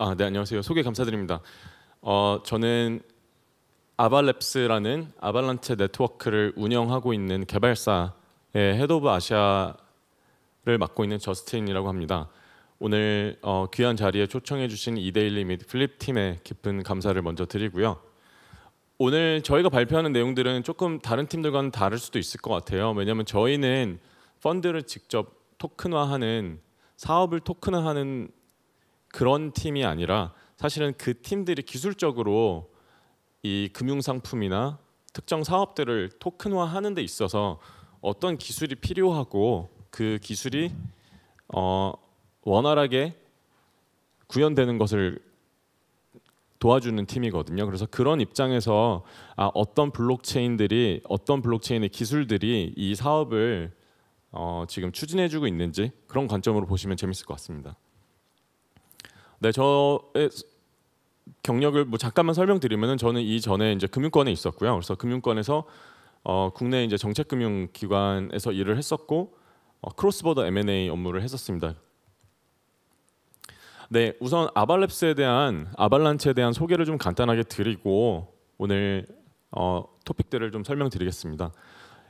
아, 네 안녕하세요. 소개 감사드립니다. 어, 저는 아발랩스라는 아발란체 네트워크를 운영하고 있는 개발사의 헤드 오브 아시아를 맡고 있는 저스틴이라고 합니다. 오늘 어, 귀한 자리에 초청해 주신 이데일리 및 플립 팀에 깊은 감사를 먼저 드리고요. 오늘 저희가 발표하는 내용들은 조금 다른 팀들과는 다를 수도 있을 것 같아요. 왜냐하면 저희는 펀드를 직접 토큰화하는 사업을 토큰화하는 그런 팀이 아니라 사실은 그 팀들이 기술적으로 이 금융 상품이나 특정 사업들을 토큰화하는 데 있어서 어떤 기술이 필요하고 그 기술이 어, 원활하게 구현되는 것을 도와주는 팀이거든요. 그래서 그런 입장에서 아, 어떤 블록체인들이 어떤 블록체인의 기술들이 이 사업을 어, 지금 추진해주고 있는지 그런 관점으로 보시면 재밌을 것 같습니다. 네, 저의 경력을 뭐 잠깐만 설명드리면은 저는 이전에 이제 금융권에 있었고요. 그래서 금융권에서 어, 국내 이제 정책금융기관에서 일을 했었고 어, 크로스보더 M&A 업무를 했었습니다. 네, 우선 아발랩스에 대한 아발란체에 대한 소개를 좀 간단하게 드리고 오늘 어, 토픽들을 좀 설명드리겠습니다.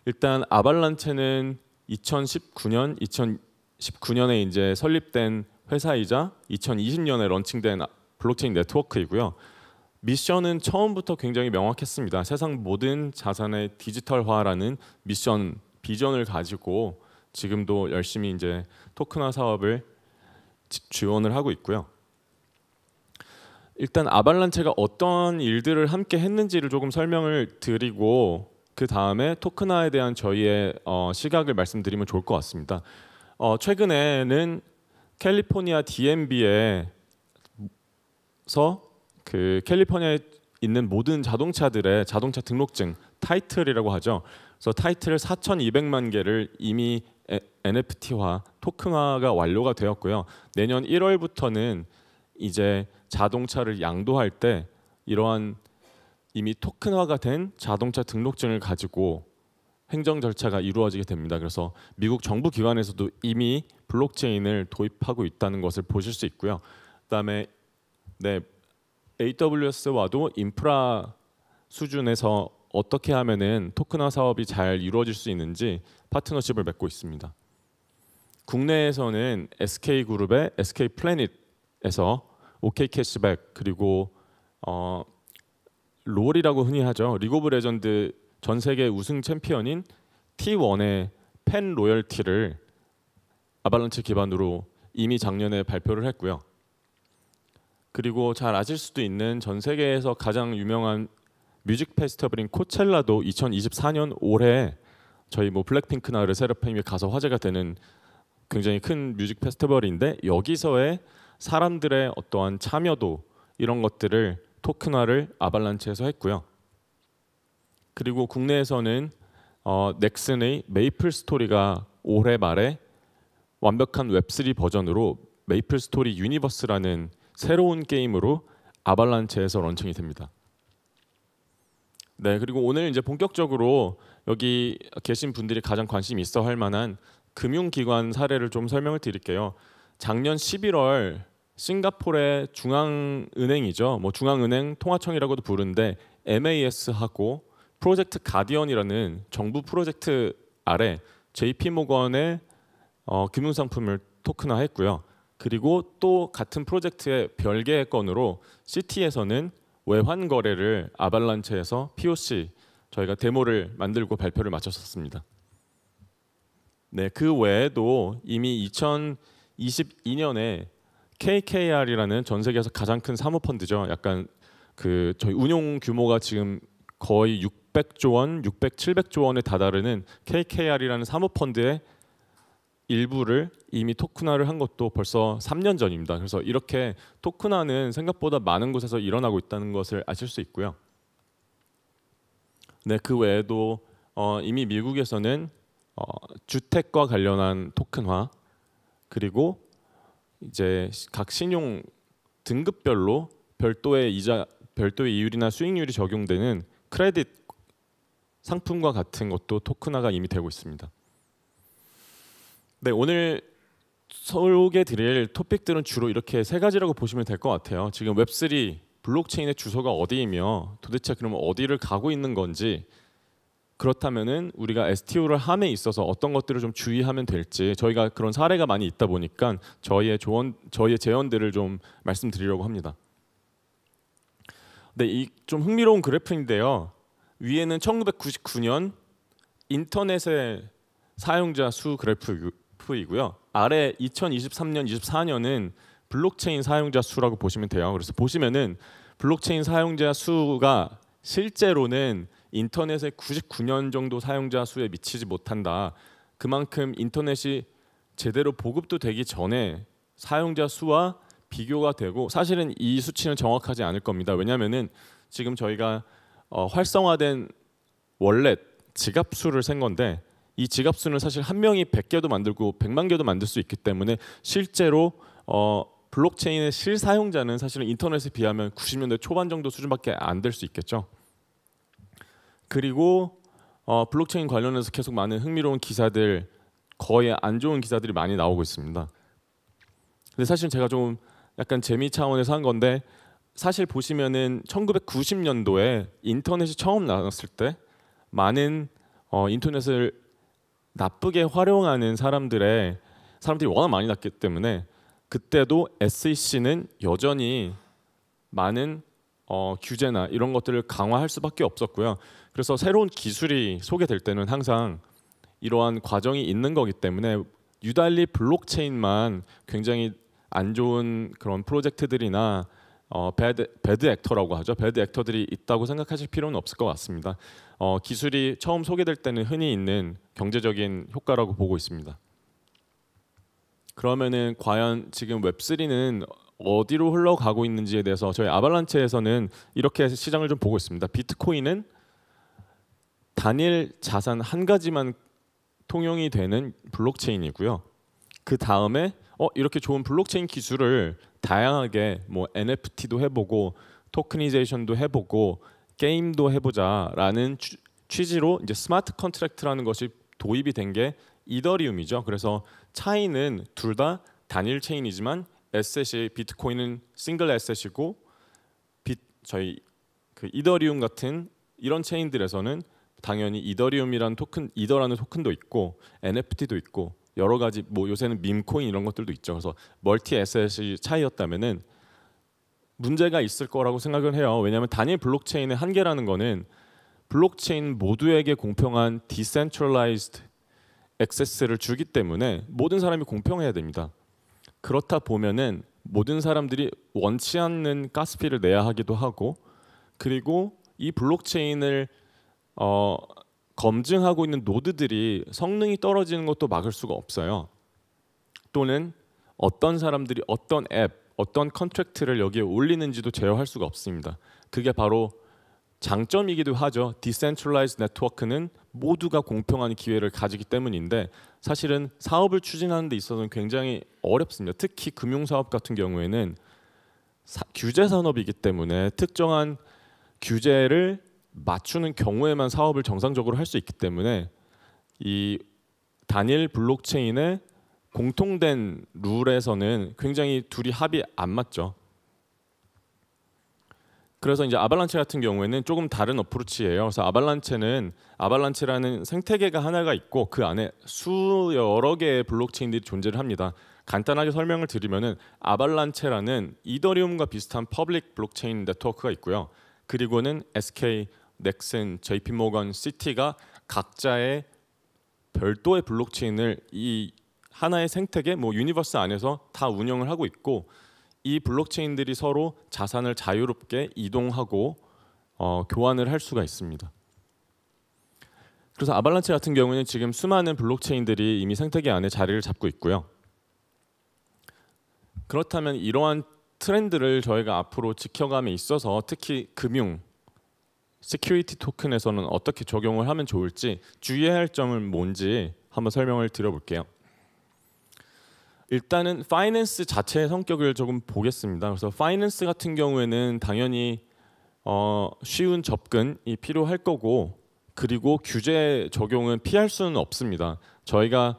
일단 아발란체는 2019년 2019년에 이제 설립된 회사이자 2020년에 런칭된 블록체인 네트워크이고요. 미션은 처음부터 굉장히 명확했습니다. 세상 모든 자산의 디지털화라는 미션 비전을 가지고 지금도 열심히 이제 토큰화 사업을 지원을 하고 있고요. 일단 아발란체가 어떤 일들을 함께 했는지를 조금 설명을 드리고 그 다음에 토큰화에 대한 저희의 어, 시각을 말씀드리면 좋을 것 같습니다. 어, 최근에는 캘리포니아 d m b 에서그 캘리포니아에 있는 모든 자동차들의 자동차 등록증 타이틀이라고 하죠. 그래서 타이틀 4,200만 개를 이미 NFT화 토큰화가 완료가 되었고요. 내년 1월부터는 이제 자동차를 양도할 때 이러한 이미 토큰화가 된 자동차 등록증을 가지고 행정 절차가 이루어지게 됩니다. 그래서 미국 정부 기관에서도 이미 블록체인을 도입하고 있다는 것을 보실 수 있고요. 그다음에 네, AWS와도 인프라 수준에서 어떻게 하면은 토큰화 사업이 잘 이루어질 수 있는지 파트너십을 맺고 있습니다. 국내에서는 SK 그룹의 SK 플래닛에서 OK 캐시백 그리고 어, 롤이라고 흔히 하죠. 리그 오브 레전드 전 세계 우승 챔피언인 T1의 팬 로열티를 아발란치 기반으로 이미 작년에 발표를 했고요. 그리고 잘 아실 수도 있는 전 세계에서 가장 유명한 뮤직 페스티벌인 코첼라도 2024년 올해 저희 뭐 블랙핑크나 르세라핌이 가서 화제가 되는 굉장히 큰 뮤직 페스티벌인데 여기서의 사람들의 어떠한 참여도 이런 것들을 토큰화를 아발란치에서 했고요. 그리고 국내에서는 어, 넥슨의 메이플 스토리가 올해 말에 완벽한 웹3 버전으로 메이플 스토리 유니버스라는 새로운 게임으로 아발란체에서 런칭이 됩니다. 네, 그리고 오늘 이제 본격적으로 여기 계신 분들이 가장 관심 있어 할 만한 금융기관 사례를 좀 설명을 드릴게요. 작년 11월 싱가포르의 중앙은행이죠. 뭐 중앙은행 통화청이라고도 부르는데 MAS하고 프로젝트 가디언이라는 정부 프로젝트 아래 JP모건의 어, 금융 상품을 토큰화했고요. 그리고 또 같은 프로젝트의 별개의 건으로 시티에서는 외환 거래를 아발란체에서 POC 저희가 데모를 만들고 발표를 마쳤었습니다. 네, 그 외에도 이미 2022년에 KKR이라는 전 세계에서 가장 큰 사모 펀드죠. 약간 그 저희 운용 규모가 지금 거의 600조 원, 600, 700조 원에 다다르는 KKR이라는 사모 펀드의 일부를 이미 토크나를한 것도 벌써 3년 전입니다. 그래서 이렇게 토큰화는 생각보다 많은 곳에서 일어나고 있다는 것을 아실 수 있고요. 네, 그 외에도 어, 이미 미국에서는 어, 주택과 관련한 토큰화 그리고 이제 각 신용 등급별로 별도의 이자 별도의 이율이나 수익률이 적용되는 크레딧 상품과 같은 것도 토큰화가 이미 되고 있습니다. 네, 오늘 소개 드릴 토픽들은 주로 이렇게 세 가지라고 보시면 될 것 같아요. 지금 웹3 블록체인의 주소가 어디이며 도대체 그러면 어디를 가고 있는 건지 그렇다면은 우리가 STO를 함에 있어서 어떤 것들을 좀 주의하면 될지 저희가 그런 사례가 많이 있다 보니까 저희의 조언, 저희의 제언들을 좀 말씀드리려고 합니다. 네, 이 좀 흥미로운 그래프인데요. 위에는 1999년 인터넷의 사용자 수 그래프 1이고요 아래 2023년, 24년은 블록체인 사용자 수라고 보시면 돼요. 그래서 보시면은 블록체인 사용자 수가 실제로는 인터넷의 99년 정도 사용자 수에 미치지 못한다. 그만큼 인터넷이 제대로 보급도 되기 전에 사용자 수와 비교가 되고 사실은 이 수치는 정확하지 않을 겁니다. 왜냐면은 지금 저희가 어, 활성화된 월렛 지갑 수를 센 건데 이 지갑수는 사실 한 명이 100개도 만들고 100만 개도 만들 수 있기 때문에 실제로 어, 블록체인의 실사용자는 사실은 인터넷에 비하면 90년대 초반 정도 수준밖에 안 될 수 있겠죠. 그리고 어, 블록체인 관련해서 계속 많은 흥미로운 기사들 거의 안 좋은 기사들이 많이 나오고 있습니다. 근데 사실 제가 좀 약간 재미 차원에서 한 건데 사실 보시면은 1990년도에 인터넷이 처음 나왔을 때 많은 어, 인터넷을 나쁘게 활용하는 사람들의 사람들이 워낙 많이 났기 때문에 그때도 SEC는 여전히 많은 어, 규제나 이런 것들을 강화할 수밖에 없었고요. 그래서 새로운 기술이 소개될 때는 항상 이러한 과정이 있는 거기 때문에 유달리 블록체인만 굉장히 안 좋은 그런 프로젝트들이나 어, 배드, 배드 액터라고 하죠. 배드 액터들이 있다고 생각하실 필요는 없을 것 같습니다. 어, 기술이 처음 소개될 때는 흔히 있는 경제적인 효과라고 보고 있습니다. 그러면은 과연 지금 웹3는 어디로 흘러가고 있는지에 대해서 저희 아발란체에서는 이렇게 시장을 좀 보고 있습니다. 비트코인은 단일 자산 한 가지만 통용이 되는 블록체인이고요. 그 다음에 어 이렇게 좋은 블록체인 기술을 다양하게 뭐 NFT도 해보고 토크니제이션도 해보고 게임도 해보자라는 취지로 이제 스마트 컨트랙트라는 것이 도입이 된 게 이더리움이죠. 그래서 차이는 둘 다 단일 체인이지만 에셋이 비트코인은 싱글 에셋이고 비, 저희 그 이더리움 같은 이런 체인들에서는 당연히 이더리움이란 토큰 이더라는 토큰도 있고 NFT도 있고 여러 가지 뭐 요새는 밈코인 이런 것들도 있죠. 그래서 멀티 에셋이 차이였다면은 문제가 있을 거라고 생각을 해요. 왜냐하면 단일 블록체인의 한계라는 거는 블록체인 모두에게 공평한 디센트럴라이즈드 액세스를 주기 때문에 모든 사람이 공평해야 됩니다. 그렇다 보면은 모든 사람들이 원치 않는 가스피를 내야 하기도 하고 그리고 이 블록체인을 어 검증하고 있는 노드들이 성능이 떨어지는 것도 막을 수가 없어요. 또는 어떤 사람들이 어떤 앱, 어떤 컨트랙트를 여기에 올리는지도 제어할 수가 없습니다. 그게 바로 장점이기도 하죠. 디센트럴라이즈 네트워크는 모두가 공평한 기회를 가지기 때문인데 사실은 사업을 추진하는 데 있어서는 굉장히 어렵습니다. 특히 금융 사업 같은 경우에는 사, 규제 산업이기 때문에 특정한 규제를 맞추는 경우에만 사업을 정상적으로 할 수 있기 때문에 이 단일 블록체인의 공통된 룰에서는 굉장히 둘이 합이 안 맞죠. 그래서 이제 아발란체 같은 경우에는 조금 다른 어프로치예요. 그래서 아발란체는 아발란체라는 생태계가 하나가 있고 그 안에 수 여러 개의 블록체인들이 존재를 합니다. 간단하게 설명을 드리면은 아발란체라는 이더리움과 비슷한 퍼블릭 블록체인 네트워크가 있고요. 그리고는 SK 넥슨, JP 모건, 시티가 각자의 별도의 블록체인을 이 하나의 생태계 뭐 유니버스 안에서 다 운영을 하고 있고 이 블록체인들이 서로 자산을 자유롭게 이동하고 어, 교환을 할 수가 있습니다. 그래서 아발란체 같은 경우는 지금 수많은 블록체인들이 이미 생태계 안에 자리를 잡고 있고요. 그렇다면 이러한 트렌드를 저희가 앞으로 지켜감에 있어서 특히 금융 시큐리티 토큰에서는 어떻게 적용을 하면 좋을지 주의해야 할 점은 뭔지 한번 설명을 드려볼게요. 일단은 파이낸스 자체의 성격을 조금 보겠습니다. 그래서 파이낸스 같은 경우에는 당연히 어, 쉬운 접근이 필요할 거고 그리고 규제 적용은 피할 수는 없습니다. 저희가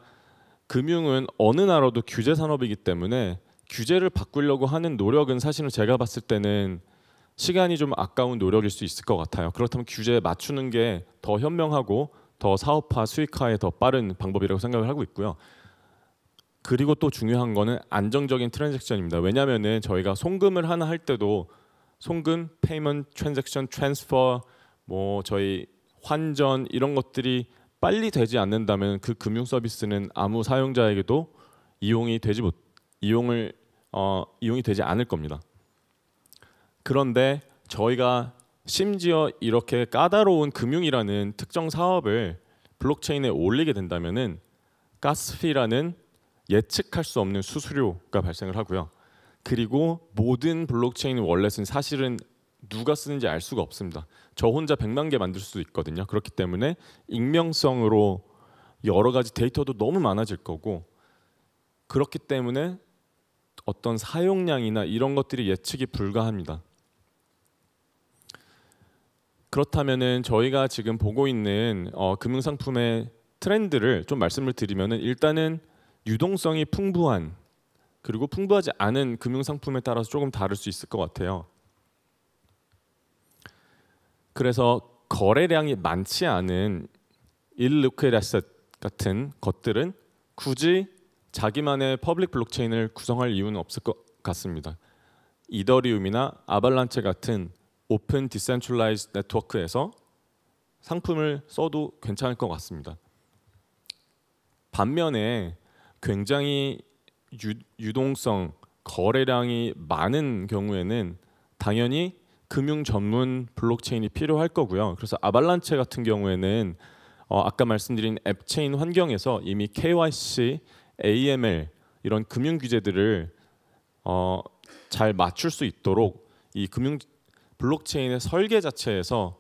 금융은 어느 나라도 규제 산업이기 때문에 규제를 바꾸려고 하는 노력은 사실은 제가 봤을 때는 시간이 좀 아까운 노력일 수 있을 것 같아요. 그렇다면 규제에 맞추는 게 더 현명하고 더 사업화 수익화에 더 빠른 방법이라고 생각을 하고 있고요. 그리고 또 중요한 거는 안정적인 트랜잭션입니다. 왜냐하면은 저희가 송금을 하나 할 때도 송금, 페이먼트, 트랜잭션, 트랜스퍼, 뭐 저희 환전 이런 것들이 빨리 되지 않는다면 그 금융 서비스는 아무 사용자에게도 이용이 되지 못 이용을 어, 이용이 되지 않을 겁니다. 그런데 저희가 심지어 이렇게 까다로운 금융이라는 특정 사업을 블록체인에 올리게 된다면은 가스피라는 예측할 수 없는 수수료가 발생을 하고요. 그리고 모든 블록체인 월렛은 사실은 누가 쓰는지 알 수가 없습니다. 저 혼자 100만 개 만들 수도 있거든요. 그렇기 때문에 익명성으로 여러 가지 데이터도 너무 많아질 거고 그렇기 때문에 어떤 사용량이나 이런 것들이 예측이 불가합니다. 그렇다면은 저희가 지금 보고 있는 어, 금융 상품의 트렌드를 좀 말씀을 드리면은 일단은 유동성이 풍부한 그리고 풍부하지 않은 금융 상품에 따라서 조금 다를 수 있을 것 같아요. 그래서 거래량이 많지 않은 일루크 레셋 같은 것들은 굳이 자기만의 퍼블릭 블록체인을 구성할 이유는 없을 것 같습니다. 이더리움이나 아발란체 같은 오픈 디센트럴라이즈 네트워크에서 상품을 써도 괜찮을 것 같습니다. 반면에 굉장히 유, 동성 거래량이 많은 경우에는 당연히 금융 전문 블록체인이 필요할 거고요. 그래서 아발란체 같은 경우에는 어, 아까 말씀드린 앱체인 환경에서 이미 KYC, AML 이런 금융 규제들을 어, 잘 맞출 수 있도록 이 금융 블록체인의 설계 자체에서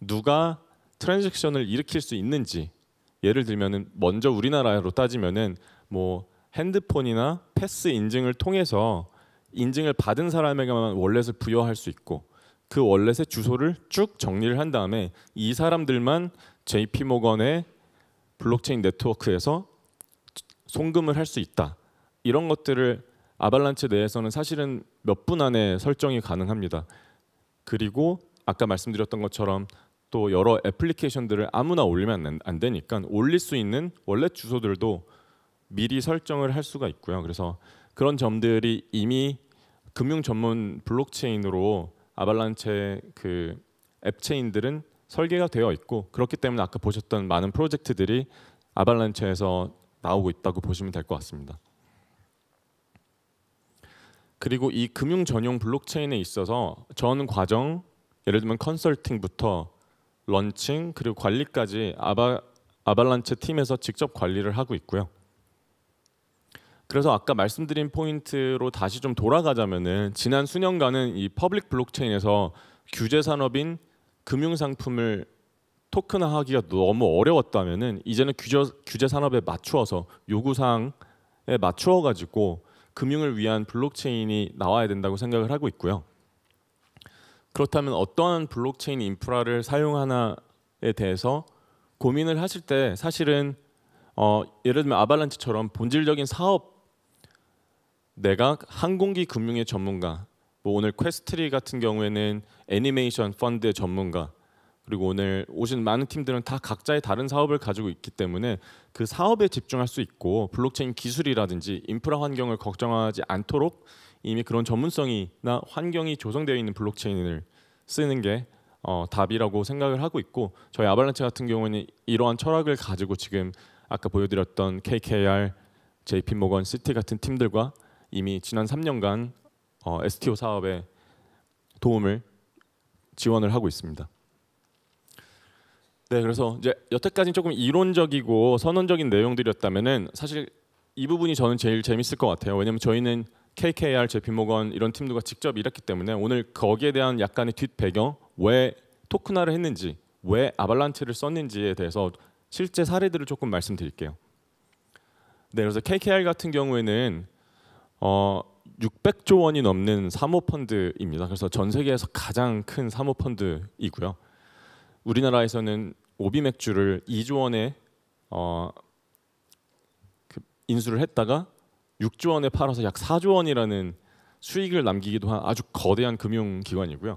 누가 트랜잭션을 일으킬 수 있는지 예를 들면은 먼저 우리나라로 따지면은 뭐 핸드폰이나 패스 인증을 통해서 인증을 받은 사람에게만 월렛을 부여할 수 있고 그 월렛의 주소를 쭉 정리를 한 다음에 이 사람들만 JP 모건의 블록체인 네트워크에서 송금을 할 수 있다. 이런 것들을 아발란체 내에서는 사실은 몇 분 안에 설정이 가능합니다. 그리고 아까 말씀드렸던 것처럼 또 여러 애플리케이션들을 아무나 올리면 안 되니까 올릴 수 있는 원래 주소들도 미리 설정을 할 수가 있고요. 그래서 그런 점들이 이미 금융 전문 블록체인으로 아발란체 그 앱체인들은 설계가 되어 있고 그렇기 때문에 아까 보셨던 많은 프로젝트들이 아발란체에서 나오고 있다고 보시면 될 것 같습니다. 그리고 이 금융 전용 블록체인에 있어서 전 과정 예를 들면 컨설팅부터 런칭 그리고 관리까지 아바, 아발란체 팀에서 직접 관리를 하고 있고요. 그래서 아까 말씀드린 포인트로 다시 좀 돌아가자면은 지난 수년간은 이 퍼블릭 블록체인에서 규제 산업인 금융 상품을 토큰화하기가 너무 어려웠다면은 이제는 규제, 규제 산업에 맞추어서 요구 사항에 맞추어 가지고 금융을 위한 블록체인이 나와야 된다고 생각을 하고 있고요. 그렇다면 어떠한 블록체인 인프라를 사용하나에 대해서 고민을 하실 때 사실은 어, 예를 들면 아발란치처럼 본질적인 사업 내가 항공기 금융의 전문가 뭐 오늘 퀘스트리 같은 경우에는 애니메이션 펀드의 전문가 그리고 오늘 오신 많은 팀들은 다 각자의 다른 사업을 가지고 있기 때문에 그 사업에 집중할 수 있고 블록체인 기술이라든지 인프라 환경을 걱정하지 않도록 이미 그런 전문성이나 환경이 조성되어 있는 블록체인을 쓰는 게 어, 답이라고 생각을 하고 있고 저희 아발란체 같은 경우는 이러한 철학을 가지고 지금 아까 보여드렸던 KKR, JP모건, 시티 같은 팀들과 이미 지난 3년간 어, STO 사업에 도움을 지원을 하고 있습니다. 네, 그래서 이제 여태까지 조금 이론적이고 선언적인 내용들이었다면은 사실 이 부분이 저는 제일 재밌을 것 같아요. 왜냐하면 저희는 KKR, 제피모건 이런 팀들과 직접 일했기 때문에 오늘 거기에 대한 약간의 뒷배경, 왜토크나를 했는지, 왜 아발란트를 썼는지에 대해서 실제 사례들을 조금 말씀드릴게요. 네, 그래서 KKR 같은 경우에는 어, 600조 원이 넘는 사모펀드입니다. 그래서 전 세계에서 가장 큰 사모펀드이고요. 우리나라에서는 오비 맥주를 2조 원에 어, 그 인수를 했다가 6조 원에 팔아서 약 4조 원이라는 수익을 남기기도 한 아주 거대한 금융기관이고요.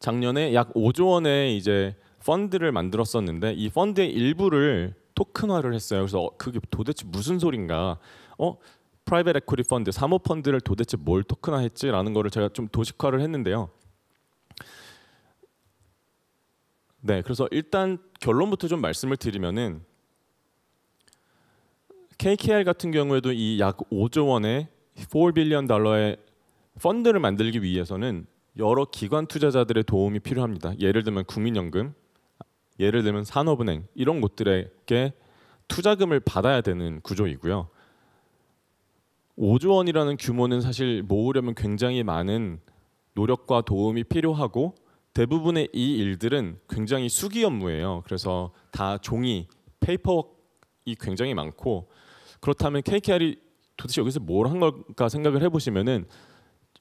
작년에 약 5조 원의 이제 펀드를 만들었었는데 이 펀드의 일부를 토큰화를 했어요. 그래서 어, 그게 도대체 무슨 소린가? 어? 프라이빗 에코리 펀드, 사모 펀드를 도대체 뭘 토큰화했지라는 거를 제가 좀 도식화를 했는데요. 네, 그래서 일단 결론부터 좀 말씀을 드리면은 KKR 같은 경우에도 이 약 5조 원의 4 빌리언 달러의 펀드를 만들기 위해서는 여러 기관 투자자들의 도움이 필요합니다. 예를 들면 국민연금, 예를 들면 산업은행 이런 곳들에게 투자금을 받아야 되는 구조이고요. 5조 원이라는 규모는 사실 모으려면 굉장히 많은 노력과 도움이 필요하고 대부분의 이 일들은 굉장히 수기 업무예요. 그래서 다 종이, 페이퍼웍이 굉장히 많고 그렇다면 KKR이 도대체 여기서 뭘 한 걸까 생각을 해보시면은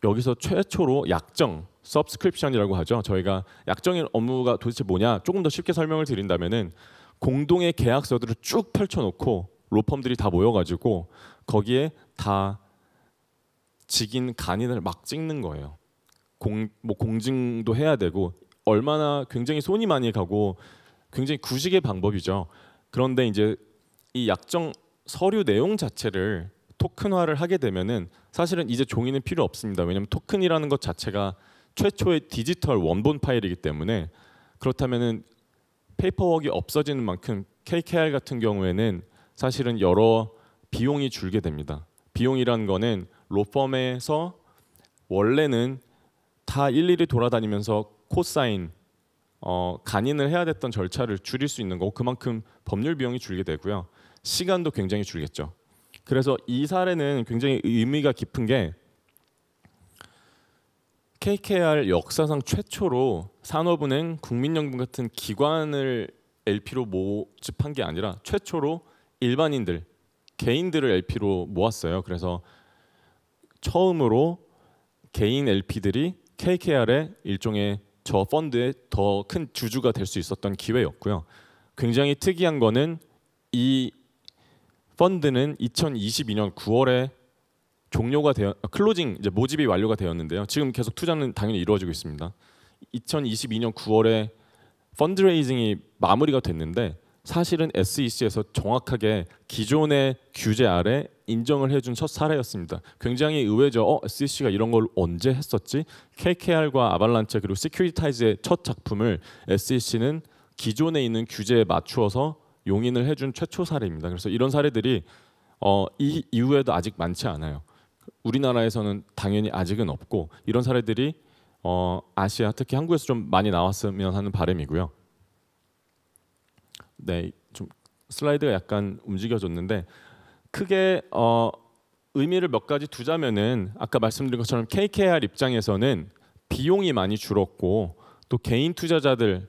여기서 최초로 약정, 서브스크립션이라고 하죠. 저희가 약정의 업무가 도대체 뭐냐 조금 더 쉽게 설명을 드린다면은 공동의 계약서들을 쭉 펼쳐놓고 로펌들이 다 모여가지고 거기에 다 직인 간인을 막 찍는 거예요. 공, 뭐 공증도 해야 되고 얼마나 굉장히 손이 많이 가고 굉장히 구식의 방법이죠. 그런데 이제 이 약정 서류 내용 자체를 토큰화를 하게 되면은 사실은 이제 종이는 필요 없습니다. 왜냐하면 토큰이라는 것 자체가 최초의 디지털 원본 파일이기 때문에 그렇다면은 페이퍼웍이 없어지는 만큼 KKR 같은 경우에는 사실은 여러 비용이 줄게 됩니다. 비용이란 거는 로펌에서 원래는 다 일일이 돌아다니면서 코사인 어, 간인을 해야 됐던 절차를 줄일 수 있는 거고 그만큼 법률 비용이 줄게 되고요. 시간도 굉장히 줄겠죠. 그래서 이 사례는 굉장히 의미가 깊은 게 KKR 역사상 최초로 산업은행, 국민연금 같은 기관을 LP로 모집한 게 아니라 최초로 일반인들, 개인들을 LP로 모았어요. 그래서 처음으로 개인 LP들이 KKR의 일종의 저 펀드의 더 큰 주주가 될 수 있었던 기회였고요. 굉장히 특이한 거는 이 펀드는 2022년 9월에 종료가 되어 아, 클로징 이제 모집이 완료가 되었는데요. 지금 계속 투자는 당연히 이루어지고 있습니다. 2022년 9월에 펀드레이징이 마무리가 됐는데 사실은 SEC에서 정확하게 기존의 규제 아래 인정을 해준 첫 사례였습니다. 굉장히 의외죠. 어, SEC가 이런 걸 언제 했었지? KKR과 아발란체 그리고 시큐리타이즈의 첫 작품을 SEC는 기존에 있는 규제에 맞추어서 용인을 해준 최초 사례입니다. 그래서 이런 사례들이 어, 이 이후에도 아직 많지 않아요. 우리나라에서는 당연히 아직은 없고 이런 사례들이 어, 아시아 특히 한국에서 좀 많이 나왔으면 하는 바람이고요. 네, 좀 슬라이드가 약간 움직여졌는데 크게 어, 의미를 몇 가지 두자면은 아까 말씀드린 것처럼 KKR 입장에서는 비용이 많이 줄었고 또 개인 투자자들을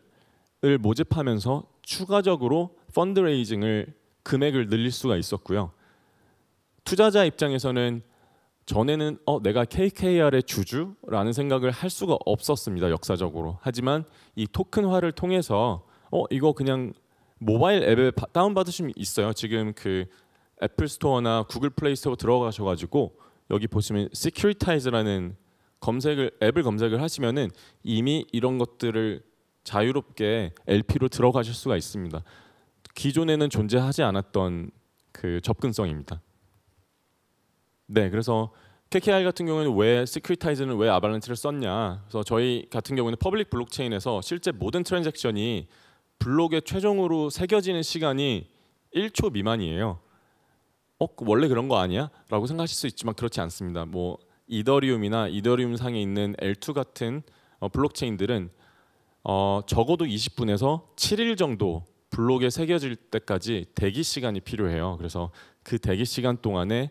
모집하면서 추가적으로 펀드레이징을 금액을 늘릴 수가 있었고요. 투자자 입장에서는 전에는 어 내가 KKR의 주주라는 생각을 할 수가 없었습니다 역사적으로 하지만 이 토큰화를 통해서 어 이거 그냥 모바일 앱을 다운 받으시면 있어요. 지금 그 애플 스토어나 구글 플레이 스토어 들어가셔 가지고 여기 보시면 Securitize라는 검색을 앱을 검색을 하시면은 이미 이런 것들을 자유롭게 LP로 들어가실 수가 있습니다. 기존에는 존재하지 않았던 그 접근성입니다. 네, 그래서 KKR 같은 경우에는 왜 시크리타이즈는 왜 아발란치를 썼냐? 그래서 저희 같은 경우는 퍼블릭 블록체인에서 실제 모든 트랜잭션이 블록의 최종으로 새겨지는 시간이 1초 미만이에요. 어, 그 원래 그런 거 아니야? 라고 생각하실 수 있지만 그렇지 않습니다. 뭐 이더리움이나 이더리움 상에 있는 L2 같은 어, 블록체인들은 어, 적어도 20분에서 7일 정도 블록에 새겨질 때까지 대기 시간이 필요해요. 그래서 그 대기 시간 동안에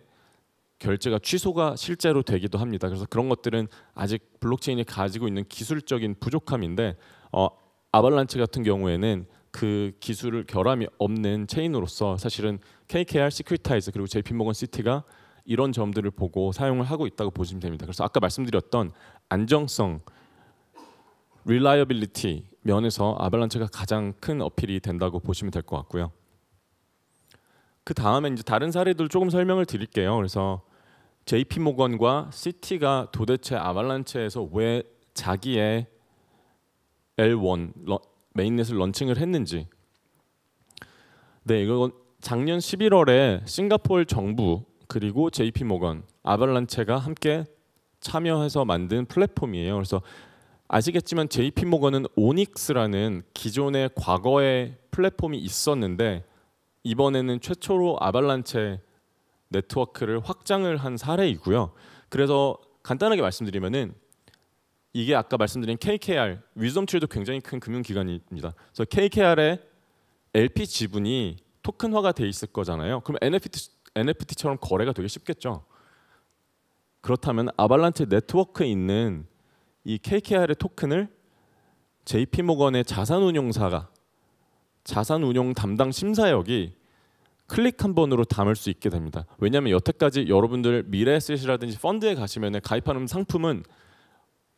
결제가 취소가 실제로 되기도 합니다. 그래서 그런 것들은 아직 블록체인이 가지고 있는 기술적인 부족함인데 어, 아발란치 같은 경우에는 그 기술을 결함이 없는 체인으로서 사실은 KKR, 시큐리타이즈 그리고 JP모건 시티가 이런 점들을 보고 사용을 하고 있다고 보시면 됩니다. 그래서 아까 말씀드렸던 안정성, 릴라이어빌리티 면에서 아발란치가 가장 큰 어필이 된다고 보시면 될 것 같고요. 그 다음에 이제 다른 사례들 조금 설명을 드릴게요. 그래서 JP 모건과 시티가 도대체 아발란체에서 왜 자기의 L1 메인넷을 런칭을 했는지 네 이건 작년 11월에 싱가포르 정부 그리고 JP 모건 아발란체가 함께 참여해서 만든 플랫폼이에요. 그래서 아시겠지만 JP 모건은 오닉스라는 기존의 과거의 플랫폼이 있었는데 이번에는 최초로 아발란체 네트워크를 확장을 한 사례이고요. 그래서 간단하게 말씀드리면은 이게 아까 말씀드린 KKR, 위즈덤트리도 굉장히 큰 금융기관입니다. 그래서 KKR의 LP 지분이 토큰화가 돼 있을 거잖아요. 그럼 NFT, NFT처럼 거래가 되게 쉽겠죠. 그렇다면 아발란체 네트워크에 있는 이 KKR의 토큰을 JP 모건의 자산운용사가 자산운용 담당 심사역이 클릭 한 번으로 담을 수 있게 됩니다. 왜냐하면 여태까지 여러분들 미래에셋이라든지 펀드에 가시면 가입하는 상품은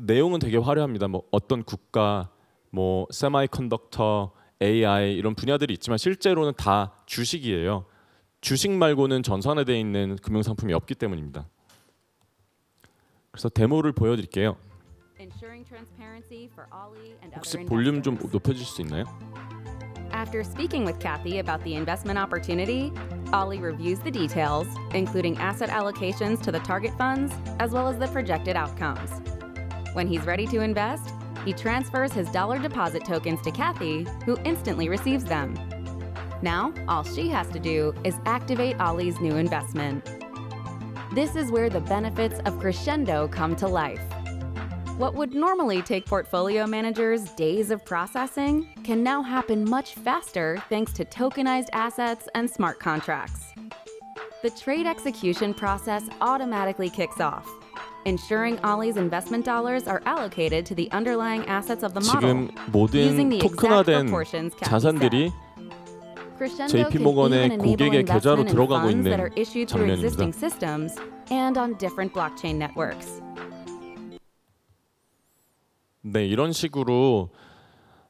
내용은 되게 화려합니다. 뭐 어떤 국가, 뭐 세마이컨덕터, AI 이런 분야들이 있지만 실제로는 다 주식이에요. 주식 말고는 전산에돼 있는 금융 상품이 없기 때문입니다. 그래서 데모를 보여드릴게요. 혹시 볼륨 좀 높여줄 수 있나요? After speaking with Kathy about the investment opportunity, Ollie reviews the details, including asset allocations to the target funds, as well as the projected outcomes. When he's ready to invest, he transfers his dollar deposit tokens to Kathy, who instantly receives them. Now, all she has to do is activate Ollie's new investment. This is where the benefits of Crescendo come to life. What would normally take portfolio managers days of processing can now happen much faster thanks to tokenized assets and smart contracts. The trade execution process automatically kicks off, ensuring Ollie's investment dollars are allocated to the underlying assets of the model. 지금 모든 토큰화된 자산들이 JP 모건의 고객의 계좌로 들어가고 있는 장면입니다. And on different blockchain networks. 네, 이런 식으로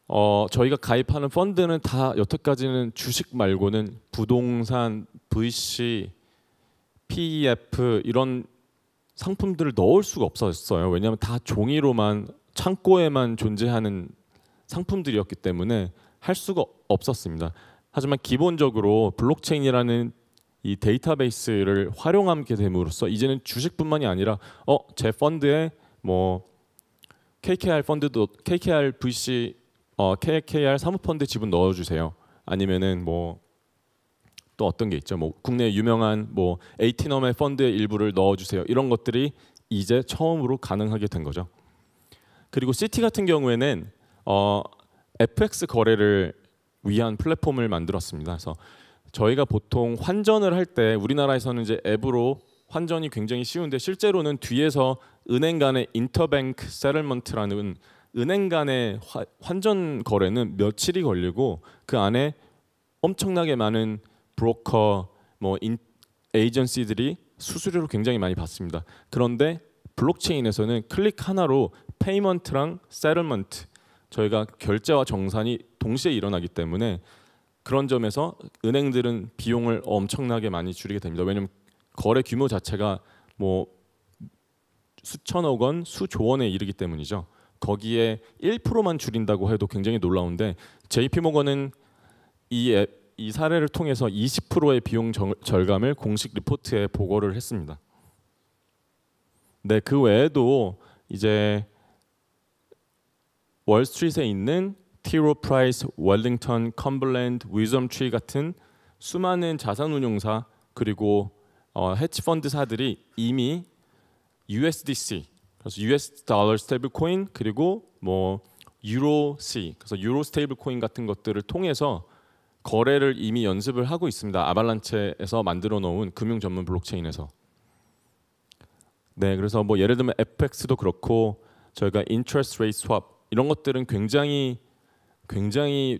어, 저희가 가입하는 펀드는 다 여태까지는 주식 말고는 부동산, VC, PEF 이런 상품들을 넣을 수가 없었어요. 왜냐하면 다 종이로만 창고에만 존재하는 상품들이었기 때문에 할 수가 없었습니다. 하지만 기본적으로 블록체인이라는 이 데이터베이스를 활용하게 됨으로써 이제는 주식뿐만이 아니라 어제 펀드에 뭐 KKR 펀드도 KKR VC 어 KKR 사모펀드 지분 넣어주세요. 아니면은 뭐또 어떤 게 있죠. 뭐 국내 유명한 뭐 에이티넘의 펀드의 일부를 넣어주세요. 이런 것들이 이제 처음으로 가능하게 된 거죠. 그리고 시티 같은 경우에는 어, FX 거래를 위한 플랫폼을 만들었습니다. 그래서 저희가 보통 환전을 할 때 우리나라에서는 이제 앱으로 환전이 굉장히 쉬운데 실제로는 뒤에서 은행 간의 인터뱅크 세럴먼트라는 은행 간의 환전 거래는 며칠이 걸리고 그 안에 엄청나게 많은 브로커 뭐 인, 에이전시들이 수수료를 굉장히 많이 받습니다. 그런데 블록체인에서는 클릭 하나로 페이먼트랑 세 ટ 먼트 저희가 결제와 정산이 동시에 일어나기 때문에 그런 점에서 은행들은 비용을 엄청나게 많이 줄이게 됩니다. 왜냐하면 거래 규모 자체가 뭐 수천억 원, 수조 원에 이르기 때문이죠. 거기에 1%만 줄인다고 해도 굉장히 놀라운데 JP모건은 이 앱, 이 사례를 통해서 20%의 비용 절감을 공식 리포트에 보고를 했습니다. 네, 그 외에도 이제 월스트리트에 있는 티로 프라이스, 월링턴, 컴블랜드, 위점트리 같은 수많은 자산운용사 그리고 어, 헤지펀드사들이 이미 USDC, 그래서 US 달러 스테이블 코인 그리고 뭐 유로 C, 그래서 유로 스테이블 코인 같은 것들을 통해서 거래를 이미 연습을 하고 있습니다. 아발란체에서 만들어 놓은 금융 전문 블록체인에서. 네, 그래서 뭐 예를 들면 FX도 그렇고 저희가 interest rate swap 이런 것들은 굉장히 굉장히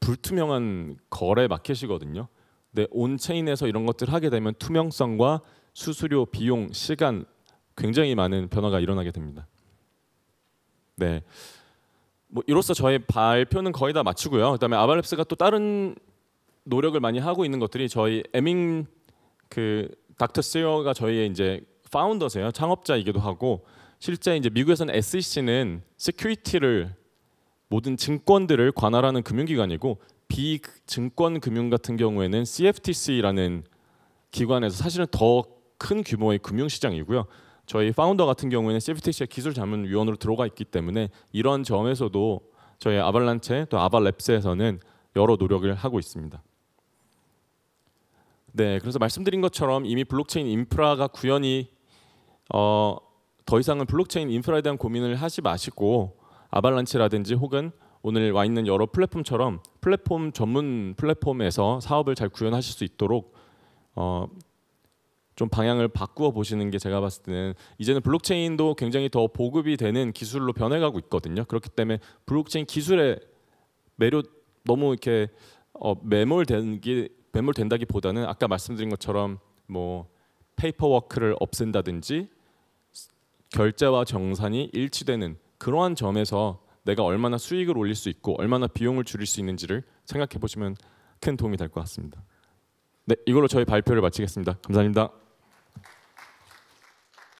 불투명한 거래 마켓이거든요. 근데 온체인에서 이런 것들 하게 되면 투명성과 수수료, 비용, 시간 굉장히 많은 변화가 일어나게 됩니다. 네. 뭐 이로써 저의 발표는 거의 다 마치고요. 그다음에 아발랩스가 또 다른 노력을 많이 하고 있는 것들이 저희 에밍 그 닥터 스어가 저희의 이제 파운더세요. 창업자이기도 하고 실제 이제 미국에서는 e SEC는 시큐리티를 모든 증권들을 관할하는 금융기관이고 비증권 금융 같은 경우에는 CFTC라는 기관에서 사실은 더 큰 규모의 금융시장이고요. 저희 파운더 같은 경우에는 시프티시의 기술 자문 위원으로 들어가 있기 때문에 이런 점에서도 저희 아발란체 또 아발랩스에서는 여러 노력을 하고 있습니다. 네, 그래서 말씀드린 것처럼 이미 블록체인 인프라가 구현이 어, 더 이상은 블록체인 인프라에 대한 고민을 하지 마시고 아발란체라든지 혹은 오늘 와 있는 여러 플랫폼처럼 플랫폼 전문 플랫폼에서 사업을 잘 구현하실 수 있도록 어, 좀 방향을 바꾸어 보시는 게 제가 봤을 때는 이제는 블록체인도 굉장히 더 보급이 되는 기술로 변해가고 있거든요. 그렇기 때문에 블록체인 기술에 매료 너무 이렇게 어, 매몰된 게 매몰된다기보다는 아까 말씀드린 것처럼 뭐 페이퍼워크를 없앤다든지 결제와 정산이 일치되는 그러한 점에서 내가 얼마나 수익을 올릴 수 있고 얼마나 비용을 줄일 수 있는지를 생각해 보시면 큰 도움이 될 것 같습니다. 네, 이걸로 저희 발표를 마치겠습니다. 감사합니다.